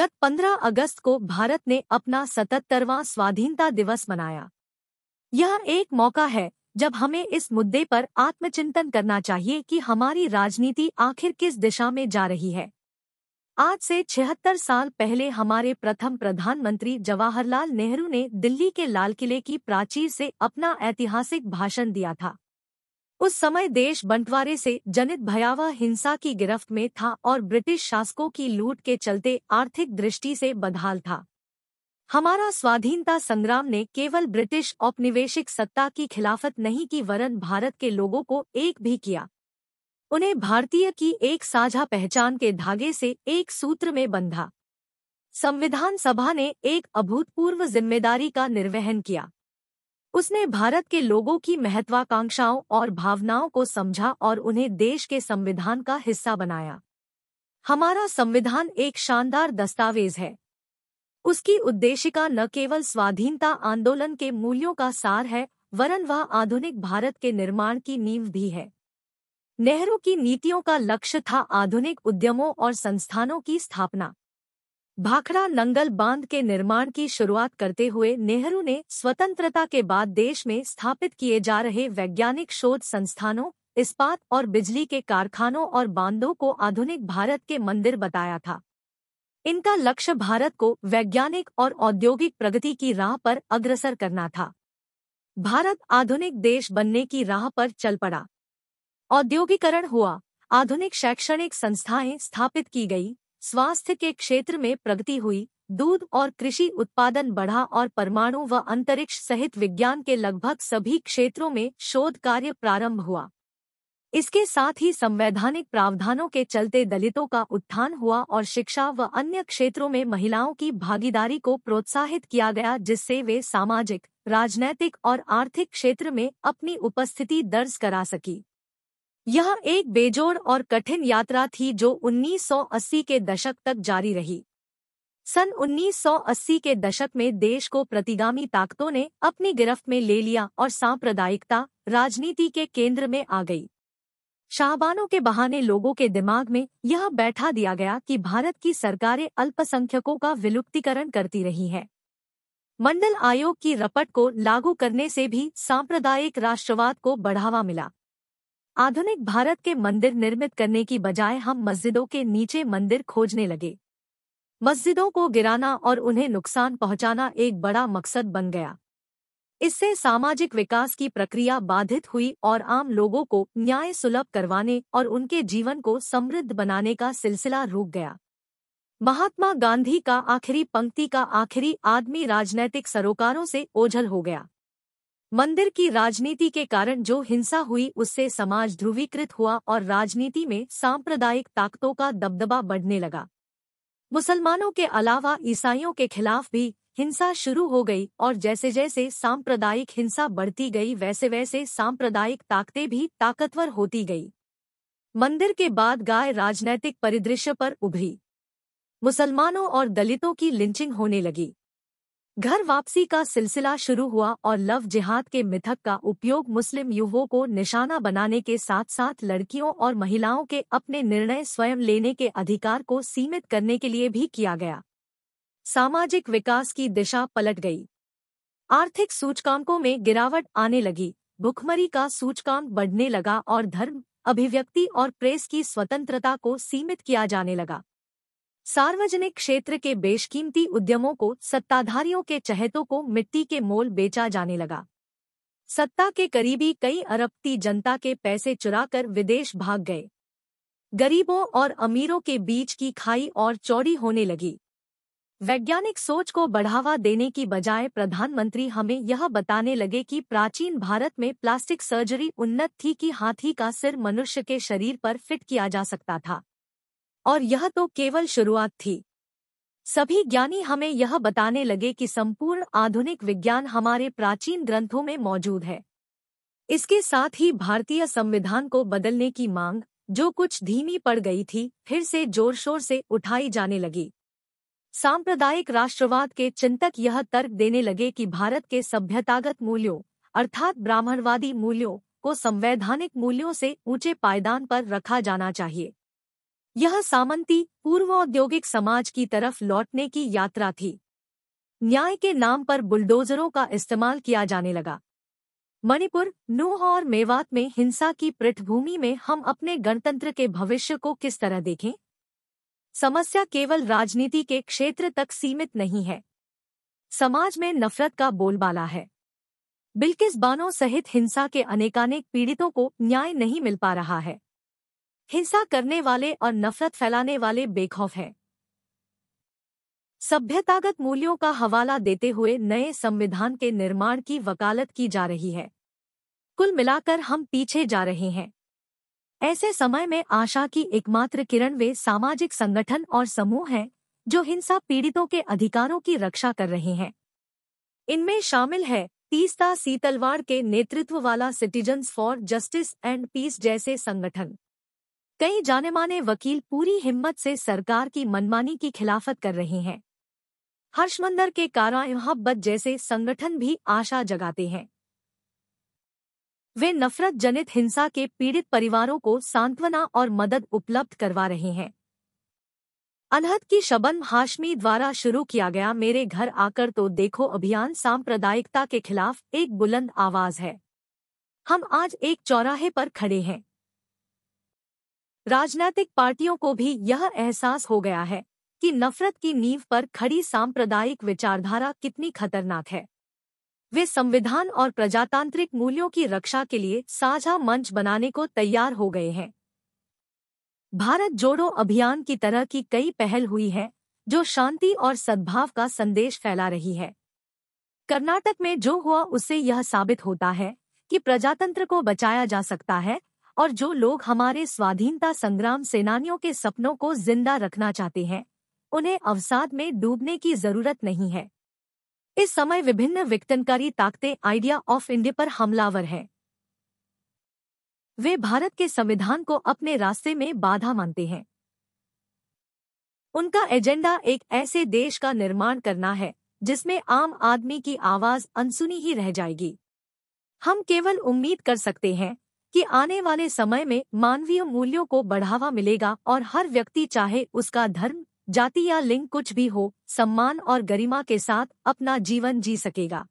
गत 15 अगस्त को भारत ने अपना सतहत्तरवां स्वाधीनता दिवस मनाया यह एक मौका है जब हमें इस मुद्दे पर आत्मचिंतन करना चाहिए कि हमारी राजनीति आखिर किस दिशा में जा रही है आज से 76 साल पहले हमारे प्रथम प्रधानमंत्री जवाहरलाल नेहरू ने दिल्ली के लाल किले की प्राचीर से अपना ऐतिहासिक भाषण दिया था उस समय देश बंटवारे से जनित भयावह हिंसा की गिरफ्त में था और ब्रिटिश शासकों की लूट के चलते आर्थिक दृष्टि से बदहाल था हमारा स्वाधीनता संग्राम ने केवल ब्रिटिश औपनिवेशिक सत्ता की खिलाफत नहीं की वरन भारत के लोगों को एक भी किया उन्हें भारतीय की एक साझा पहचान के धागे से एक सूत्र में बंधा संविधान सभा ने एक अभूतपूर्व जिम्मेदारी का निर्वहन किया उसने भारत के लोगों की महत्वाकांक्षाओं और भावनाओं को समझा और उन्हें देश के संविधान का हिस्सा बनाया हमारा संविधान एक शानदार दस्तावेज है उसकी उद्देशिका न केवल स्वाधीनता आंदोलन के मूल्यों का सार है वरन वह आधुनिक भारत के निर्माण की नींव भी है नेहरू की नीतियों का लक्ष्य था आधुनिक उद्यमों और संस्थानों की स्थापना भाखड़ा नंगल बांध के निर्माण की शुरुआत करते हुए नेहरू ने स्वतंत्रता के बाद देश में स्थापित किए जा रहे वैज्ञानिक शोध संस्थानों इस्पात और बिजली के कारखानों और बांधों को आधुनिक भारत के मंदिर बताया था इनका लक्ष्य भारत को वैज्ञानिक और औद्योगिक प्रगति की राह पर अग्रसर करना था भारत आधुनिक देश बनने की राह पर चल पड़ा औद्योगिकरण हुआ आधुनिक शैक्षणिक संस्थाएं स्थापित की गई स्वास्थ्य के क्षेत्र में प्रगति हुई दूध और कृषि उत्पादन बढ़ा और परमाणु व अंतरिक्ष सहित विज्ञान के लगभग सभी क्षेत्रों में शोध कार्य प्रारंभ हुआ इसके साथ ही संवैधानिक प्रावधानों के चलते दलितों का उत्थान हुआ और शिक्षा व अन्य क्षेत्रों में महिलाओं की भागीदारी को प्रोत्साहित किया गया जिससे वे सामाजिक राजनैतिक और आर्थिक क्षेत्र में अपनी उपस्थिति दर्ज करा सकी यह एक बेजोड़ और कठिन यात्रा थी जो 1980 के दशक तक जारी रही सन 1980 के दशक में देश को प्रतिगामी ताकतों ने अपनी गिरफ्त में ले लिया और सांप्रदायिकता राजनीति के केंद्र में आ गई शाहबानों के बहाने लोगों के दिमाग में यह बैठा दिया गया कि भारत की सरकारें अल्पसंख्यकों का विलुप्तिकरण करती रही हैं मंडल आयोग की रपट को लागू करने से भी सांप्रदायिक राष्ट्रवाद को बढ़ावा मिला आधुनिक भारत के मंदिर निर्मित करने की बजाय हम मस्जिदों के नीचे मंदिर खोजने लगे मस्जिदों को गिराना और उन्हें नुकसान पहुंचाना एक बड़ा मकसद बन गया इससे सामाजिक विकास की प्रक्रिया बाधित हुई और आम लोगों को न्याय सुलभ करवाने और उनके जीवन को समृद्ध बनाने का सिलसिला रुक गया महात्मा गांधी का आखिरी पंक्ति का आखिरी आदमी राजनैतिक सरोकारों से ओझल हो गया मंदिर की राजनीति के कारण जो हिंसा हुई उससे समाज ध्रुवीकृत हुआ और राजनीति में सांप्रदायिक ताकतों का दबदबा बढ़ने लगा मुसलमानों के अलावा ईसाइयों के खिलाफ भी हिंसा शुरू हो गई और जैसे जैसे सांप्रदायिक हिंसा बढ़ती गई वैसे वैसे सांप्रदायिक ताकतें भी ताकतवर होती गई मंदिर के बाद गाय राजनैतिक परिदृश्य पर उभरी मुसलमानों और दलितों की लिंचिंग होने लगी घर वापसी का सिलसिला शुरू हुआ और लव जिहाद के मिथक का उपयोग मुस्लिम युवों को निशाना बनाने के साथ साथ लड़कियों और महिलाओं के अपने निर्णय स्वयं लेने के अधिकार को सीमित करने के लिए भी किया गया सामाजिक विकास की दिशा पलट गई आर्थिक सूचकांकों में गिरावट आने लगी भुखमरी का सूचकांक बढ़ने लगा और धर्म अभिव्यक्ति और प्रेस की स्वतंत्रता को सीमित किया जाने लगा सार्वजनिक क्षेत्र के बेशकीमती उद्यमों को सत्ताधारियों के चहेतों को मिट्टी के मोल बेचा जाने लगा सत्ता के करीबी कई अरबती जनता के पैसे चुराकर विदेश भाग गए गरीबों और अमीरों के बीच की खाई और चौड़ी होने लगी वैज्ञानिक सोच को बढ़ावा देने की बजाय प्रधानमंत्री हमें यह बताने लगे कि प्राचीन भारत में प्लास्टिक सर्जरी उन्नत थी कि हाथी का सिर मनुष्य के शरीर पर फिट किया जा सकता था और यह तो केवल शुरुआत थी सभी ज्ञानी हमें यह बताने लगे कि संपूर्ण आधुनिक विज्ञान हमारे प्राचीन ग्रंथों में मौजूद है इसके साथ ही भारतीय संविधान को बदलने की मांग जो कुछ धीमी पड़ गई थी फिर से जोर शोर से उठाई जाने लगी सांप्रदायिक राष्ट्रवाद के चिंतक यह तर्क देने लगे कि भारत के सभ्यतागत मूल्यों अर्थात ब्राह्मणवादी मूल्यों को संवैधानिक मूल्यों से ऊंचे पायदान पर रखा जाना चाहिए यह सामंती पूर्व औद्योगिक समाज की तरफ लौटने की यात्रा थी न्याय के नाम पर बुलडोजरों का इस्तेमाल किया जाने लगा मणिपुर नूह और मेवात में हिंसा की पृष्ठभूमि में हम अपने गणतंत्र के भविष्य को किस तरह देखें समस्या केवल राजनीति के क्षेत्र तक सीमित नहीं है समाज में नफरत का बोलबाला है बिल्किस बानो सहित हिंसा के अनेकानेक पीड़ितों को न्याय नहीं मिल पा रहा है हिंसा करने वाले और नफरत फैलाने वाले बेखौफ हैं सभ्यतागत मूल्यों का हवाला देते हुए नए संविधान के निर्माण की वकालत की जा रही है कुल मिलाकर हम पीछे जा रहे हैं ऐसे समय में आशा की एकमात्र किरण वे सामाजिक संगठन और समूह हैं जो हिंसा पीड़ितों के अधिकारों की रक्षा कर रहे हैं इनमें शामिल है तीसता सीतलवाड़ के नेतृत्व वाला citizens for justice and peace जैसे संगठन कई जाने माने वकील पूरी हिम्मत से सरकार की मनमानी की खिलाफत कर रहे हैं हर्षमंदर के कारा मोहब्बत जैसे संगठन भी आशा जगाते हैं वे नफरत जनित हिंसा के पीड़ित परिवारों को सांत्वना और मदद उपलब्ध करवा रहे हैं अनहद की शबन हाशमी द्वारा शुरू किया गया मेरे घर आकर तो देखो अभियान सांप्रदायिकता के खिलाफ एक बुलंद आवाज है हम आज एक चौराहे पर खड़े हैं राजनीतिक पार्टियों को भी यह एहसास हो गया है कि नफरत की नींव पर खड़ी सांप्रदायिक विचारधारा कितनी खतरनाक है वे संविधान और प्रजातांत्रिक मूल्यों की रक्षा के लिए साझा मंच बनाने को तैयार हो गए हैं भारत जोड़ो अभियान की तरह की कई पहल हुई है जो शांति और सद्भाव का संदेश फैला रही है कर्नाटक में जो हुआ उससे यह साबित होता है कि प्रजातंत्र को बचाया जा सकता है और जो लोग हमारे स्वाधीनता संग्राम सेनानियों के सपनों को जिंदा रखना चाहते हैं उन्हें अवसाद में डूबने की जरूरत नहीं है इस समय विभिन्न विघटनकारी ताकतें आइडिया ऑफ इंडिया पर हमलावर हैं वे भारत के संविधान को अपने रास्ते में बाधा मानते हैं उनका एजेंडा एक ऐसे देश का निर्माण करना है जिसमें आम आदमी की आवाज अनसुनी ही रह जाएगी हम केवल उम्मीद कर सकते हैं कि आने वाले समय में मानवीय मूल्यों को बढ़ावा मिलेगा और हर व्यक्ति चाहे उसका धर्म जाति या लिंग कुछ भी हो सम्मान और गरिमा के साथ अपना जीवन जी सकेगा